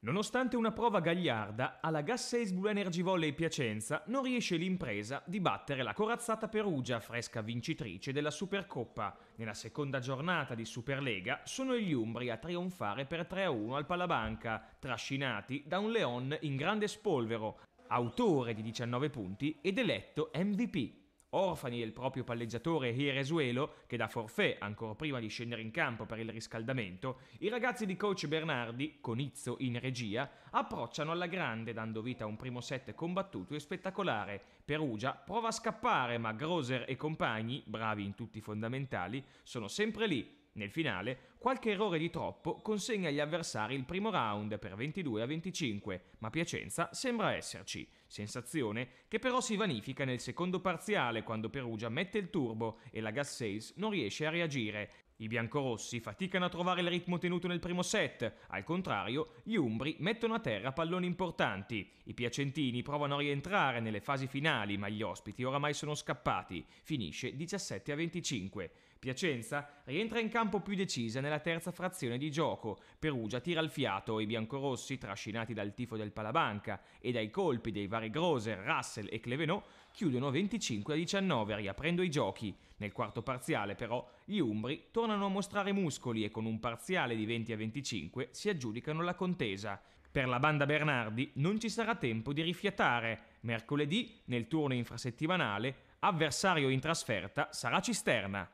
Nonostante una prova gagliarda, alla Gasseis Blue Energy Volley Piacenza non riesce l'impresa di battere la corazzata Perugia, fresca vincitrice della Supercoppa. Nella seconda giornata di Superlega sono gli Umbri a trionfare per 3-1 al Palabanca, trascinati da un Leon in grande spolvero, autore di 19 punti ed eletto MVP orfani del proprio palleggiatore Hieresuelo, che da forfè ancora prima di scendere in campo per il riscaldamento, i ragazzi di coach Bernardi, con Izzo in regia, approcciano alla grande dando vita a un primo set combattuto e spettacolare. Perugia prova a scappare, ma Groser e compagni, bravi in tutti i fondamentali, sono sempre lì nel finale, qualche errore di troppo consegna agli avversari il primo round per 22 a 25, ma Piacenza sembra esserci, sensazione che però si vanifica nel secondo parziale quando Perugia mette il turbo e la Gas 6 non riesce a reagire, i biancorossi faticano a trovare il ritmo tenuto nel primo set, al contrario gli Umbri mettono a terra palloni importanti. I piacentini provano a rientrare nelle fasi finali, ma gli ospiti oramai sono scappati. Finisce 17 a 25. Piacenza rientra in campo più decisa nella terza frazione di gioco. Perugia tira il fiato i biancorossi, trascinati dal tifo del Palabanca e dai colpi dei vari Groser, Russell e Clevenot, chiudono 25 a 19, riaprendo i giochi. Nel quarto parziale, però, gli Umbri tornano tornano a mostrare muscoli e con un parziale di 20 a 25 si aggiudicano la contesa. Per la banda Bernardi non ci sarà tempo di rifiatare. Mercoledì, nel turno infrasettimanale, avversario in trasferta sarà Cisterna.